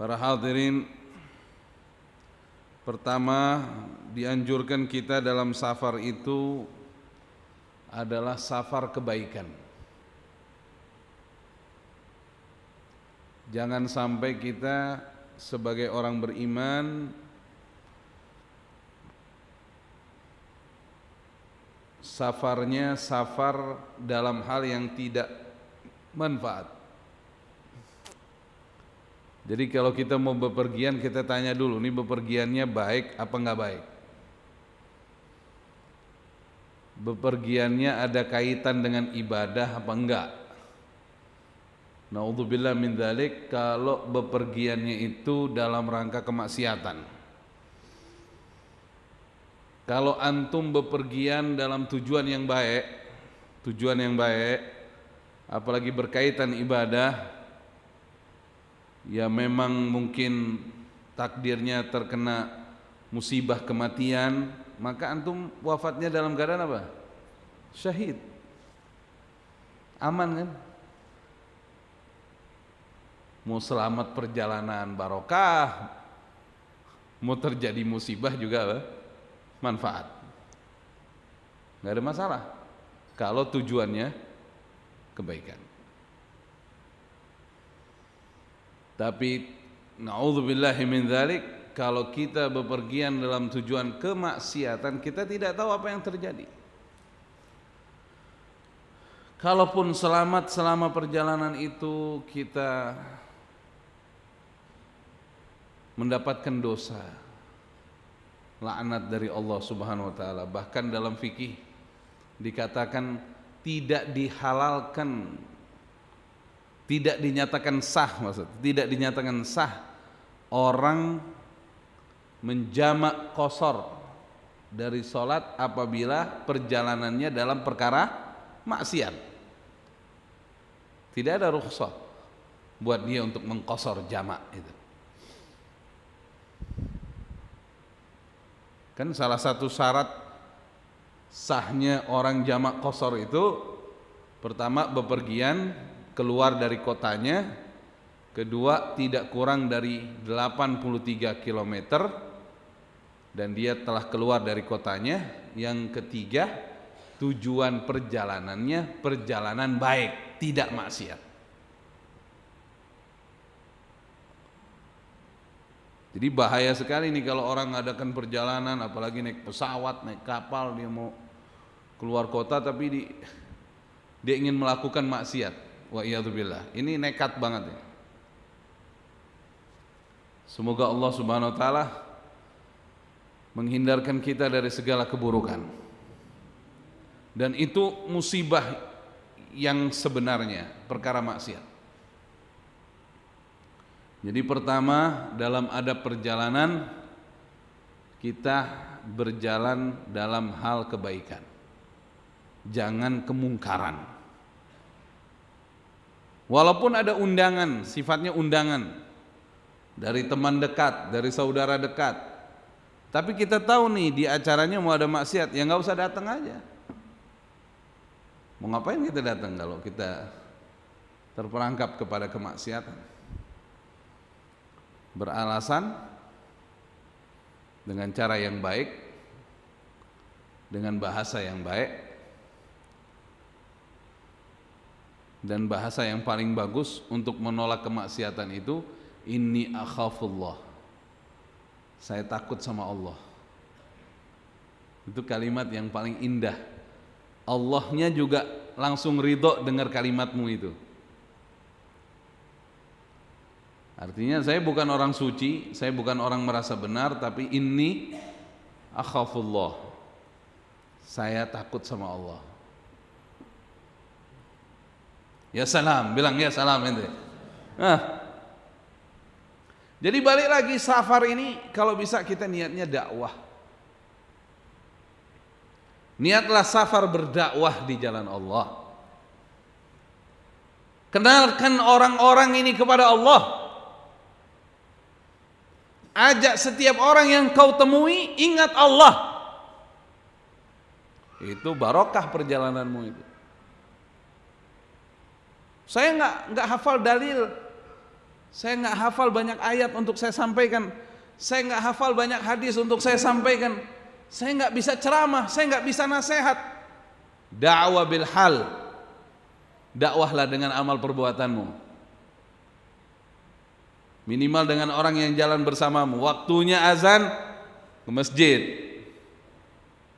Para hadirin, pertama dianjurkan kita dalam safar itu adalah safar kebaikan. Jangan sampai kita sebagai orang beriman safarnya safar dalam hal yang tidak manfaat. Jadi kalau kita mau bepergian kita tanya dulu ini bepergiannya baik apa nggak baik. Bepergiannya ada kaitan dengan ibadah apa enggak? Naudzubillah min dzalik kalau bepergiannya itu dalam rangka kemaksiatan. Kalau antum bepergian dalam tujuan yang baik, tujuan yang baik apalagi berkaitan ibadah, ya memang mungkin takdirnya terkena musibah kematian, maka antum wafatnya dalam keadaan apa? Syahid. Aman kan? Mau selamat perjalanan barokah, mau terjadi musibah juga apa? manfaat. Gak ada masalah kalau tujuannya kebaikan. Tapi naudzubillahi min dzalik kalau kita bepergian dalam tujuan kemaksiatan kita tidak tahu apa yang terjadi. Kalaupun selamat selama perjalanan itu kita mendapatkan dosa laknat dari Allah Subhanahu wa taala. Bahkan dalam fikih dikatakan tidak dihalalkan tidak dinyatakan sah maksud tidak dinyatakan sah orang menjamak kosor dari sholat apabila perjalanannya dalam perkara maksiat tidak ada rukhsah buat dia untuk mengkosor jamak itu kan salah satu syarat sahnya orang jamak kosor itu pertama bepergian keluar dari kotanya kedua tidak kurang dari 83 km dan dia telah keluar dari kotanya yang ketiga tujuan perjalanannya perjalanan baik tidak maksiat Jadi bahaya sekali nih kalau orang ngadakan perjalanan apalagi naik pesawat, naik kapal dia mau keluar kota tapi di, dia ingin melakukan maksiat. Wa iyadzubillah. Ini nekat banget ya. Semoga Allah Subhanahu wa taala menghindarkan kita dari segala keburukan. Dan itu musibah yang sebenarnya, perkara maksiat. Jadi pertama dalam adab perjalanan kita berjalan dalam hal kebaikan. Jangan kemungkaran. Walaupun ada undangan, sifatnya undangan dari teman dekat, dari saudara dekat. Tapi kita tahu nih di acaranya mau ada maksiat, ya nggak usah datang aja. Mau ngapain kita datang kalau kita terperangkap kepada kemaksiatan? Beralasan dengan cara yang baik, dengan bahasa yang baik, dan bahasa yang paling bagus untuk menolak kemaksiatan itu ini akhafullah saya takut sama Allah itu kalimat yang paling indah Allahnya juga langsung ridho dengar kalimatmu itu artinya saya bukan orang suci saya bukan orang merasa benar tapi ini akhafullah saya takut sama Allah Ya salam, bilang ya salam ente. Nah. Jadi balik lagi safar ini kalau bisa kita niatnya dakwah. Niatlah safar berdakwah di jalan Allah. Kenalkan orang-orang ini kepada Allah. Ajak setiap orang yang kau temui ingat Allah. Itu barokah perjalananmu itu. Saya nggak nggak hafal dalil, saya nggak hafal banyak ayat untuk saya sampaikan, saya nggak hafal banyak hadis untuk saya sampaikan, saya nggak bisa ceramah, saya nggak bisa nasihat. Dakwah bil hal, dakwahlah dengan amal perbuatanmu. Minimal dengan orang yang jalan bersamamu. Waktunya azan ke masjid,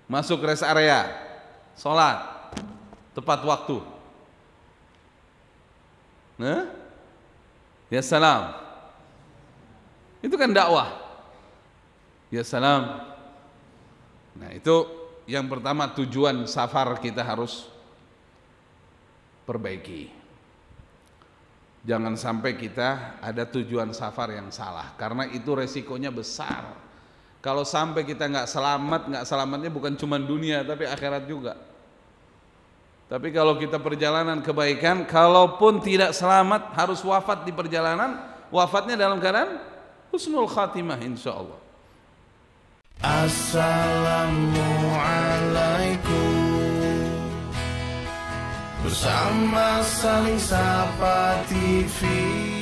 masuk rest area, sholat, tepat waktu. Ya salam. Itu kan dakwah. Ya salam. Nah, itu yang pertama tujuan safar kita harus perbaiki. Jangan sampai kita ada tujuan safar yang salah karena itu resikonya besar. Kalau sampai kita nggak selamat, nggak selamatnya bukan cuma dunia tapi akhirat juga. Tapi kalau kita perjalanan kebaikan, kalaupun tidak selamat harus wafat di perjalanan, wafatnya dalam keadaan husnul khatimah insya Allah. Assalamualaikum Bersama saling sapa TV